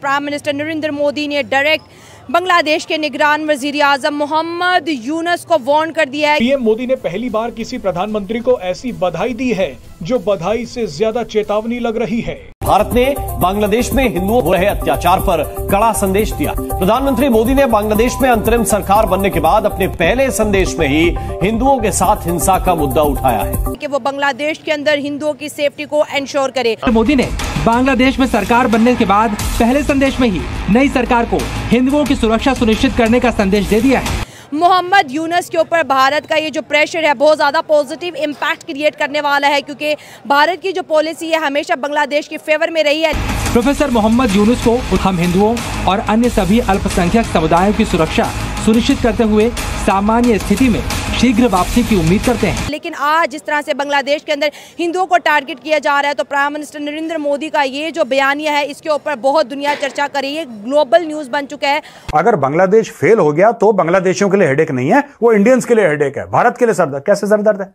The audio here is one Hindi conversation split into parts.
प्राइम मिनिस्टर नरेंद्र मोदी ने डायरेक्ट बांग्लादेश के निगरान वजीर आजम मोहम्मद यूनस को वार्न कर दिया है पीएम मोदी ने पहली बार किसी प्रधानमंत्री को ऐसी बधाई दी है जो बधाई से ज्यादा चेतावनी लग रही है भारत ने बांग्लादेश में हिंदुओं हो रहे अत्याचार पर कड़ा संदेश दिया प्रधानमंत्री मोदी ने बांग्लादेश में अंतरिम सरकार बनने के बाद अपने पहले संदेश में ही हिंदुओं के साथ हिंसा का मुद्दा उठाया है कि वो बांग्लादेश के अंदर हिंदुओं की सेफ्टी को एंश्योर करे मोदी ने बांग्लादेश में सरकार बनने के बाद पहले संदेश में ही नई सरकार को हिंदुओं की सुरक्षा सुनिश्चित करने का संदेश दे दिया है मोहम्मद यूनस के ऊपर भारत का ये जो प्रेशर है बहुत ज़्यादा पॉजिटिव इम्पैक्ट क्रिएट करने वाला है क्योंकि भारत की जो पॉलिसी है हमेशा बांग्लादेश के फेवर में रही है प्रोफेसर मोहम्मद यूनुस को हम हिंदुओं और अन्य सभी अल्पसंख्यक समुदायों की सुरक्षा सुनिश्चित करते हुए सामान्य स्थिति में शीघ्र वापसी की उम्मीद करते हैं लेकिन आज जिस तरह से बांग्लादेश के अंदर हिंदुओं को टारगेट किया जा रहा है तो प्राइम मिनिस्टर नरेंद्र मोदी का ये जो बयानिया है इसके ऊपर बहुत दुनिया चर्चा कर रही है ग्लोबल न्यूज बन चुका है अगर बांग्लादेश फेल हो गया तो बांग्लादेशियों के लिए हेडेक नहीं है वो इंडियंस के लिए हेडेक है भारत के लिए सरदर्द कैसे सरदर्द है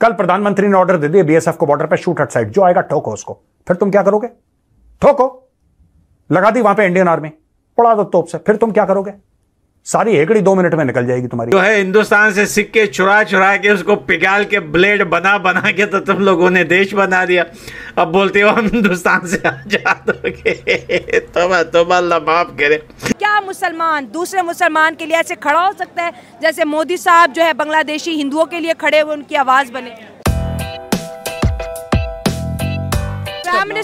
कल प्रधानमंत्री ने ऑर्डर दे दिया बीएसएफ को बॉर्डर पर शूट हट साइड जो आएगा ठोको उसको फिर तुम क्या करोगे ठोको लगा दी वहां पे इंडियन आर्मी पड़ा दो तोप से फिर तुम क्या करोगे सारी हेकड़ी दो मिनट में निकल जाएगी तुम्हारी जो है हिंदुस्तान से सिक्के चुरा चुरा के उसको पिघाल के ब्लेड बना बना के तो तुम लोगों ने देश बना दिया अब बोलते हो हम हिंदुस्तान से आजाद हो गए तो अल्लाह माफ करे क्या मुसलमान दूसरे मुसलमान के लिए ऐसे खड़ा हो सकता है जैसे मोदी साहब जो है बांग्लादेशी हिंदुओं के लिए खड़े हुए उनकी आवाज़ बने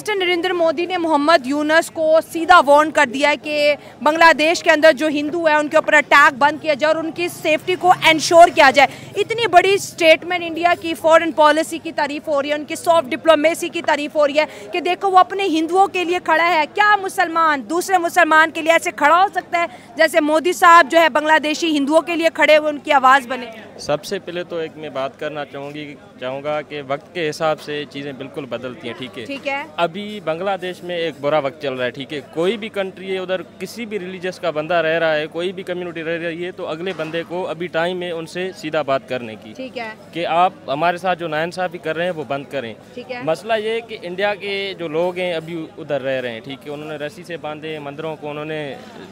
मिनिस्टर नरेंद्र मोदी ने मोहम्मद यूनस को सीधा वार्न कर दिया है कि बांग्लादेश के अंदर जो हिंदू है उनके ऊपर अटैक बंद किया जाए और उनकी सेफ्टी को एंश्योर किया जाए इतनी बड़ी स्टेटमेंट इंडिया की फॉरेन पॉलिसी की तारीफ हो रही है उनकी सॉफ्ट डिप्लोमेसी की तारीफ हो रही है कि देखो वो अपने हिंदुओं के लिए खड़ा है क्या मुसलमान दूसरे मुसलमान के लिए ऐसे खड़ा हो सकता है जैसे मोदी साहब जो है बांग्लादेशी हिंदुओं के लिए खड़े हुए उनकी आवाज़ बने सबसे पहले तो एक मैं बात करना चाहूँगी चाहूँगा कि वक्त के हिसाब से चीज़ें बिल्कुल बदलती हैं ठीक है ठीक है अभी बांग्लादेश में एक बुरा वक्त चल रहा है ठीक है कोई भी कंट्री है उधर किसी भी रिलीजस का बंदा रह रहा है कोई भी कम्युनिटी रह रही है तो अगले बंदे को अभी टाइम है उनसे सीधा बात करने की ठीक है कि आप हमारे साथ जो नाइंसाफ़ी कर रहे हैं वो बंद करें ठीक है मसला ये कि इंडिया के जो लोग हैं अभी उधर रह रहे हैं ठीक है उन्होंने रस्सी से बांधे मंदिरों को उन्होंने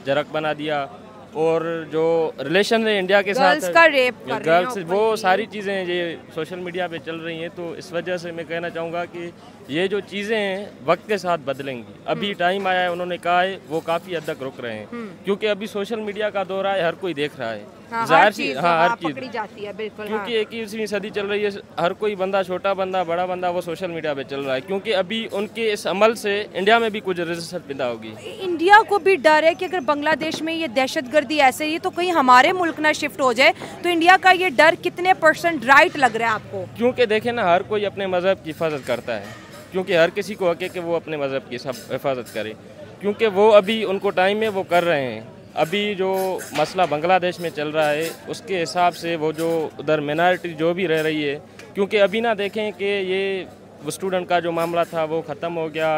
जरक बना दिया और जो रिलेशन है इंडिया के साथ का रेप गर्ल्स वो सारी चीज़ें ये सोशल मीडिया पे चल रही हैं तो इस वजह से मैं कहना चाहूँगा कि ये जो चीज़ें हैं वक्त के साथ बदलेंगी अभी टाइम हम्म। आया है उन्होंने कहा है वो काफ़ी हद तक रुक रहे हैं हम्म। क्योंकि अभी सोशल मीडिया का दौर है हर कोई देख रहा है हाँ, जाहिर सी हाँ, हाँ हर चीज़ जाती है बिल्कुल हाँ। क्योंकि हाँ। इक्कीसवीं सदी चल रही है हर कोई बंदा छोटा बंदा बड़ा बंदा वो सोशल मीडिया पे चल रहा है क्योंकि अभी उनके इस अमल से इंडिया में भी कुछ रिजल्ट पैदा होगी इंडिया को भी डर है कि अगर बांग्लादेश में ये दहशत गर्दी ऐसे ही तो कहीं हमारे मुल्क ना शिफ्ट हो जाए तो इंडिया का ये डर कितने परसेंट राइट लग रहा है आपको क्योंकि देखे ना हर कोई अपने मजहब की हिफाजत करता है क्योंकि हर किसी को हक है कि वो अपने मज़हब की सब हिफाजत करे क्योंकि वो अभी उनको टाइम है वो कर रहे हैं अभी जो मसला बांग्लादेश में चल रहा है उसके हिसाब से वो जो उधर मिनार्टी जो भी रह रही है क्योंकि अभी ना देखें कि ये स्टूडेंट का जो मामला था वो ख़त्म हो गया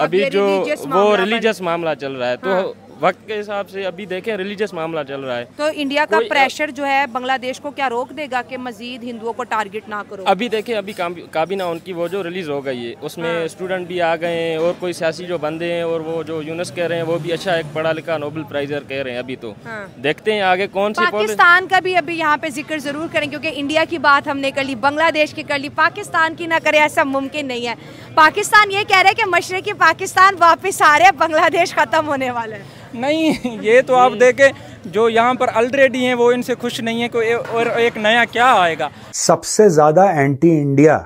अभी जो वो रिलीजियस मामला चल रहा है तो हाँ। वक्त के हिसाब से अभी देखें रिलीजियस मामला चल रहा है तो इंडिया का प्रेशर जो है बांग्लादेश को क्या रोक देगा कि मजीद हिंदुओं को टारगेट ना करो अभी देखें अभी काबीना उनकी वो जो रिलीज हो गई है उसमें हाँ। स्टूडेंट भी आ गए हैं और कोई सियासी जो बंदे हैं और वो जो यूनस कह रहे हैं वो भी अच्छा एक पढ़ा लिखा नोबल प्राइजर कह रहे हैं अभी तो हाँ। देखते हैं आगे कौन सी पाकिस्तान का भी अभी यहाँ पे जिक्र जरूर करें क्योंकि इंडिया की बात हमने कर ली बांग्लादेश की कर ली पाकिस्तान की ना करे ऐसा मुमकिन नहीं है पाकिस्तान ये कह रहे हैं कि मशरकी पाकिस्तान वापस आ रहे हैं बांग्लादेश खत्म होने वाला है नहीं ये तो आप देखें जो यहाँ पर ऑलरेडी हैं वो इनसे खुश नहीं है कोई और एक नया क्या आएगा सबसे ज़्यादा एंटी इंडिया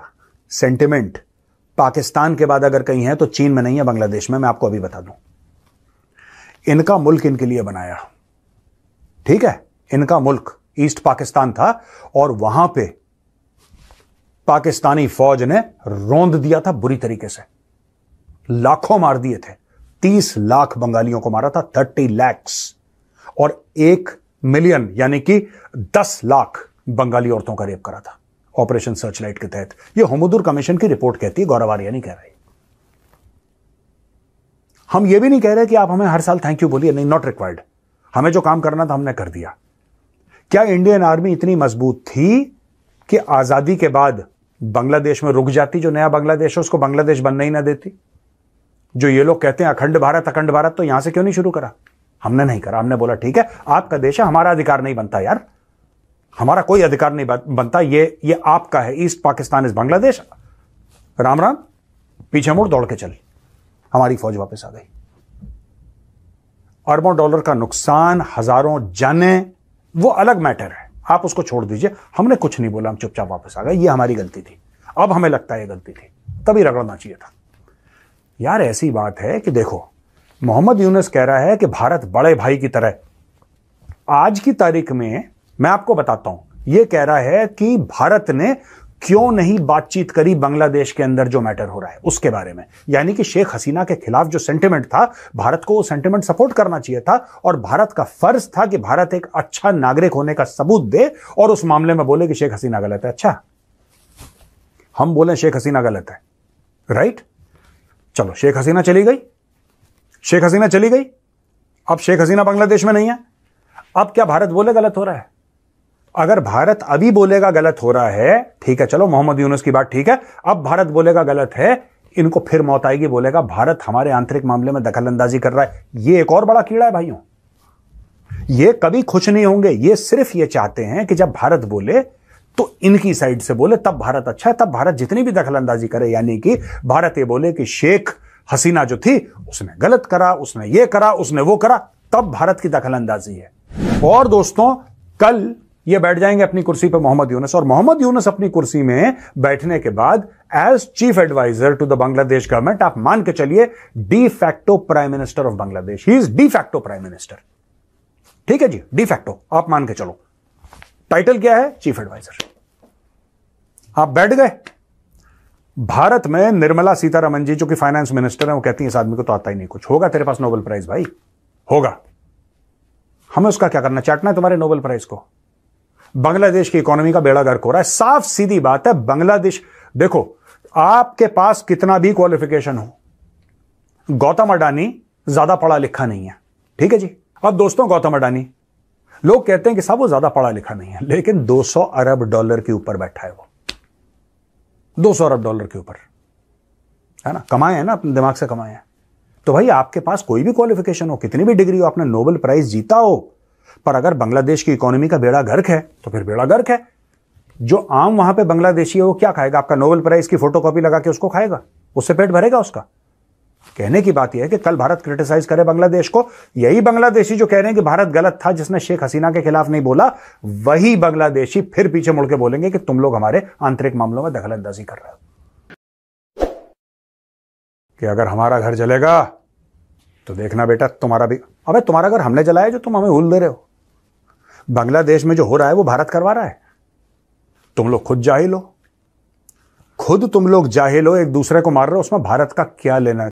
सेंटिमेंट पाकिस्तान के बाद अगर कहीं है तो चीन में नहीं है बांग्लादेश में मैं आपको अभी बता दूं इनका मुल्क इनके लिए बनाया ठीक है इनका मुल्क ईस्ट पाकिस्तान था और वहां पे पाकिस्तानी फौज ने रोंद दिया था बुरी तरीके से लाखों मार दिए थे तीस लाख बंगालियों को मारा था थर्टी लैक्स और एक मिलियन यानी कि दस लाख बंगाली औरतों का रेप करा था ऑपरेशन सर्चलाइट के तहत यह होमोदूर कमीशन की रिपोर्ट कहती है गौरव आर्या नहीं कह रही हम यह भी नहीं कह रहे कि आप हमें हर साल थैंक यू बोलिए नहीं नॉट रिक्वायर्ड हमें जो काम करना था हमने कर दिया क्या इंडियन आर्मी इतनी मजबूत थी कि आजादी के बाद बांग्लादेश में रुक जाती जो नया बांग्लादेश है उसको बांग्लादेश बनने ही ना देती जो ये लोग कहते हैं अखंड भारत अखंड भारत तो यहां से क्यों नहीं शुरू करा हमने नहीं करा हमने बोला ठीक है आपका देश है हमारा अधिकार नहीं बनता यार हमारा कोई अधिकार नहीं बनता ये ये आपका है ईस्ट पाकिस्तान इज बांग्लादेश राम राम पीछे मुड़ दौड़ के चल हमारी फौज वापस आ गई अरबों डॉलर का नुकसान हजारों जाने वो अलग मैटर है आप उसको छोड़ दीजिए हमने कुछ नहीं बोला हम चुपचाप वापस आ गए ये हमारी गलती थी अब हमें लगता है ये गलती थी तभी रगड़ना चाहिए था यार ऐसी बात है कि देखो मोहम्मद यूनस कह रहा है कि भारत बड़े भाई की तरह आज की तारीख में मैं आपको बताता हूं यह कह रहा है कि भारत ने क्यों नहीं बातचीत करी बांग्लादेश के अंदर जो मैटर हो रहा है उसके बारे में यानी कि शेख हसीना के खिलाफ जो सेंटिमेंट था भारत को वो सेंटिमेंट सपोर्ट करना चाहिए था और भारत का फर्ज था कि भारत एक अच्छा नागरिक होने का सबूत दे और उस मामले में बोले कि शेख हसीना गलत है अच्छा हम बोले शेख हसीना गलत है राइट चलो शेख हसीना चली गई शेख हसीना चली गई अब शेख हसीना बांग्लादेश में नहीं है अब क्या भारत बोले गलत हो रहा है अगर भारत अभी बोलेगा गलत हो रहा है ठीक है चलो मोहम्मद यूनुस की बात ठीक है अब भारत बोलेगा गलत है इनको फिर मौत आएगी बोलेगा भारत हमारे आंतरिक मामले में दखलंदाजी कर रहा है यह एक और बड़ा कीड़ा है भाइयों ये कभी खुश नहीं होंगे ये सिर्फ ये चाहते हैं कि जब भारत बोले तो इनकी साइड से बोले तब भारत अच्छा है तब भारत जितनी भी दखलंदाजी करे यानी कि भारत ये बोले कि शेख हसीना जो थी उसने गलत करा उसने ये करा उसने वो करा तब भारत की दखलंदाजी है और दोस्तों कल ये बैठ जाएंगे अपनी कुर्सी पर मोहम्मद यूनस और मोहम्मद यूनस अपनी कुर्सी में बैठने के बाद as chief adviser to the Bangladesh government आप मान के चलिए de facto prime minister of Bangladesh he is de facto prime minister ठीक है जी डी फैक्टो आप मान के चलो टाइटल क्या है चीफ एडवाइजर आप बैठ गए भारत में निर्मला सीतारमन जी जो कि फाइनेंस मिनिस्टर हैं वो कहती हैं इस आदमी को तो आता ही नहीं कुछ होगा तेरे पास नोबेल प्राइज भाई होगा हमें उसका क्या करना चाटना है तुम्हारे नोबेल प्राइज को बांग्लादेश की इकोनॉमी का बेड़ा गर्क हो रहा है साफ सीधी बात है बांग्लादेश देखो आपके पास कितना भी क्वालिफिकेशन हो गौतम अडानी ज्यादा पढ़ा लिखा नहीं है ठीक है जी अब दोस्तों गौतम अडानी लोग कहते हैं कि साहब वो ज्यादा पढ़ा लिखा नहीं है लेकिन 200 अरब डॉलर के ऊपर बैठा है वो 200 अरब डॉलर के ऊपर है ना कमाए हैं ना अपने दिमाग से कमाए हैं तो भाई आपके पास कोई भी क्वालिफिकेशन हो कितनी भी डिग्री हो आपने नोबेल प्राइज जीता हो पर अगर बांग्लादेश की इकोनॉमी का बेड़ा गर्क है तो फिर बेड़ा गर्क है जो आम वहां पे बांग्लादेशी है वो क्या खाएगा आपका नोबेल प्राइज की फोटोकॉपी लगा के उसको खाएगा उससे पेट भरेगा उसका कहने की बात यह है कि कल भारत क्रिटिसाइज करे बांग्लादेश को यही बांग्लादेशी जो कह रहे हैं कि भारत गलत था जिसने शेख हसीना के खिलाफ नहीं बोला वही बांग्लादेशी फिर पीछे मुड़के बोलेंगे कि तुम लोग हमारे आंतरिक मामलों में अंदाजी कर रहे हो कि अगर हमारा घर जलेगा तो देखना बेटा तुम्हारा भी अबे तुम्हारा घर हमने जलाया जो तुम हमें भूल दे रहे हो बांग्लादेश में जो हो रहा है वो भारत करवा रहा है तुम लोग खुद जाहिल हो खुद तुम लोग जाहिल हो एक दूसरे को मार रहे हो उसमें भारत का क्या लेना